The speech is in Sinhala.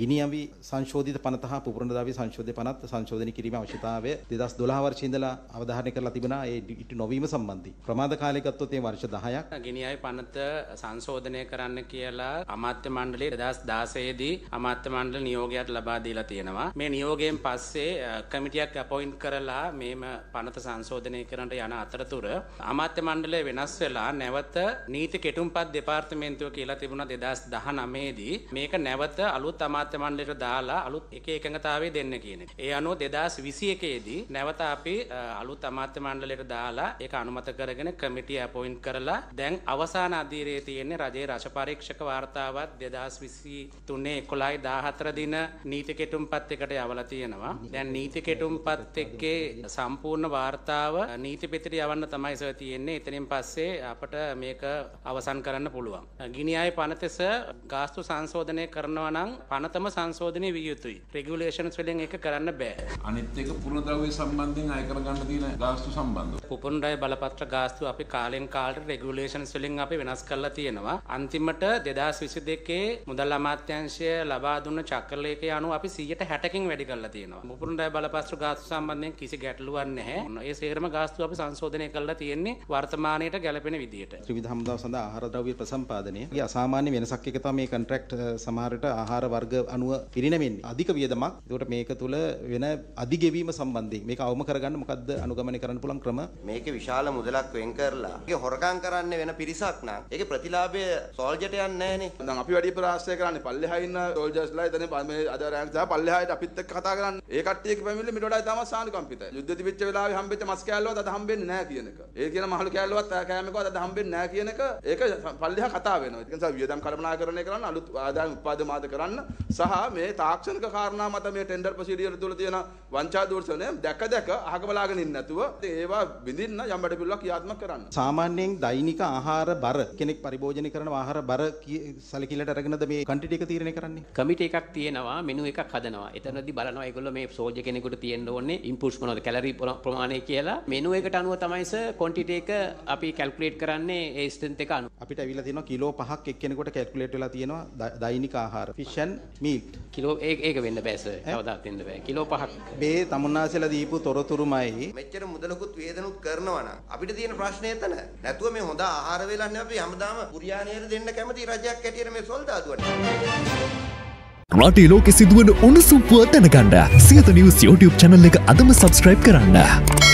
ගිනි අවි සංශෝධිත 50 පුපුරන දාවි සංශෝධිත 50 සංශෝධනය කිරීම අවශ්‍යතාවය 2012 වර්ෂයේ ඉඳලා අවධාරණය කරලා තිබෙනා ඒ ඉට නොවීම සම්බන්ධයෙන්. ප්‍රමාද කාලය ගත්තොත් ඒ වර්ෂ 10ක් ගිනි අවි 50 සංශෝධනය කරන්න කියලා අමාත්‍ය මණ්ඩලය 2016 දී අමාත්‍ය මණ්ඩල නියෝගයක් ලබා දීලා තියෙනවා. මේ නියෝගයෙන් පස්සේ කමිටියක් අපොයින්ට් කරලා මේම 50 සංශෝධනය කරන්නට යන අතරතුර අමාත්‍ය මණ්ඩලය වෙනස් වෙලා නැවත නීති කෙටුම්පත් දෙපාර්තමේන්තුව කියලා තිබුණා 2019 දී මේක නැවත අලුත් අමාත්‍ය අමාත්‍ය මණ්ඩලයට දාලා අලුත් එක එකඟතාවය දෙන්න කියන එක. ඒ අනුව 2021 දී නැවත අපි අලුත් අමාත්‍ය මණ්ඩලයට දාලා ඒක අනුමත කරගෙන කමිටිය අපොයින්ට් කරලා දැන් අවසාන අධීරයේ තියෙන්නේ රජයේ රස පරීක්ෂක වාර්තාවත් 2023 11 14 දින නීති කෙටුම්පත් එකට යවලා තියෙනවා. දැන් නීති කෙටුම්පත් එක්කේ සම්පූර්ණ වාර්තාව නීති පිටට යවන්න තමයි සර් තියෙන්නේ. එතනින් පස්සේ අපට මේක අවසන් කරන්න පුළුවන්. ගිනි අය පනතෙස ගාස්තු සංශෝධනය කරනවා නම් පනත මතම සංශෝධනය විය යුතුයි. රෙගුලේෂන්ස් වලින් එක කරන්න බෑ. අනිත් එක පුරද්‍රව්‍ය සම්බන්ධයෙන් අය කරගන්න තියෙන ගාස්තු සම්බන්ධව. පුපුරණ්ඩය බලපත්‍ර ගාස්තු අපි කාලෙන් කාලට රෙගුලේෂන්ස් වලින් අපි වෙනස් කරලා තියෙනවා. අන්තිමට 2022 මුදල් අමාත්‍යාංශය ලබා දුන්න චක්‍රලේඛය අනුව අපි 160කින් වැඩි කරලා තියෙනවා. පුපුරණ්ඩය බලපත්‍ර ගාස්තු සම්බන්ධයෙන් කිසි ගැටලුවක් නැහැ. ඒ සේරම ගාස්තු අපි සංශෝධනය කරලා තියෙන්නේ වර්තමානයේට ගැලපෙන විදිහට. ත්‍රිවිධ හමුදාව සඳහා ආහාර ද්‍රව්‍ය ප්‍රසම්පාදනය. අසාමාන්‍ය වෙනසක් එක තමයි මේ කන්ට්‍රැක්ට් සමහරට ආහාර වර්ග අනුව පිරිනැමෙන්නේ. අධික වියදමක්. ඒකට මේක තුල වෙන අධිගෙවීම සම්බන්ධයෙන් මේක අවම කරගන්න මොකද්ද අනුගමනය කරන්න පුළුවන් ක්‍රම? මේකේ විශාල මුදලක් වෙන් කරලා ඒක හොරකම් කරන්න වෙන පිරිසක් නම් ඒකේ ප්‍රතිලාභය සෝල්ජර්ට යන්නේ නැහනේ. දැන් අපි වැඩි ප්‍රාශ්‍රය කරන්නේ පල්ලෙහා ඉන්න සෝල්ජර්ස්ලා එතන මේ අද රෑන්ස් දා පල්ලෙහාට අපිත් එක්ක කතා කරන්නේ. ඒ කට්ටියගේ පැමිණිල්ල මීට වඩා ඉතාමත් සානුකම්පිතයි. යුද්ධ දිවිච්ච වෙලාවේ හම්බෙච්ච මස් කෑල්ලවත් අද හම්බෙන්නේ නැහැ කියන එක. ඒ කියන මහලු කෑල්ලවත් කෑමකවත් අද හම්බෙන්නේ නැහැ කියන එක ඒක පල්ලෙහා කතා වෙනවා. ඒක නිසා වියදම් කළමනාකරණය කරන්න අලුත් ආදායම් උපාද මාද කරන්න සහ මේ තාක්ෂණික කාරණා මත මේ ටෙන්ඩර් ප්‍රොසීඩියර් තුල තියෙන වංචා දූෂණය දැක දැක අහක බලාගෙන ඉන්නේ නැතුව ඒවා විඳින්න යම් බඩ පිළිවක් ක්‍රියාත්මක කරන්න. සාමාන්‍යයෙන් දෛනික ආහාර බර කෙනෙක් පරිභෝජනය කරන ආහාර බර සැලකිල්ලට අරගෙනද මේ කන්ටිටි එක තීරණය කරන්නේ? කමිටි එකක් තියෙනවා මෙනු එකක් හදනවා. එතනදී බලනවා ඒගොල්ලෝ මේ සෝල්ජර් කෙනෙකුට තියෙන්න ඕනේ ඉන්පුට්ස් මොනවද කැලරි ප්‍රමාණය කියලා මෙනු එකට අනුව තමයි සර් ක්වොන්ටිටි එක අපි කැල්කියුලේට් කරන්නේ ඒ ස්ට්‍රෙන්ත් එක අනුව. අපිට අවිලා තියෙනවා කිලෝ 5ක් එක්කෙනෙකුට කැල්කියුලේට් වෙලා තියෙනවා දෛනික ආහාර. ෆිෂ් ඇන් මීට් කිලෝ ඒක වෙන්න බෑ සර් කවදාත් වෙන්න බෑ කිලෝ පහක් මේ තමුන්නාසලා දීපු තොරතුරුමයි මෙච්චර මුදලකුත් වේදනුත් කරනවා නම් අපිට තියෙන ප්‍රශ්නේ එතන නැතුව මේ හොඳ ආහාර වේලක් නේ අපි හැමදාම කුරියානියට දෙන්න කැමති රජයක් ඇටියට මේ සොල්දාදුවට රටේ ලෝකෙ සිදුවන උණුසුම් පුව දැනගන්න සියත නිවුස් YouTube channel එක අදම subscribe කරන්න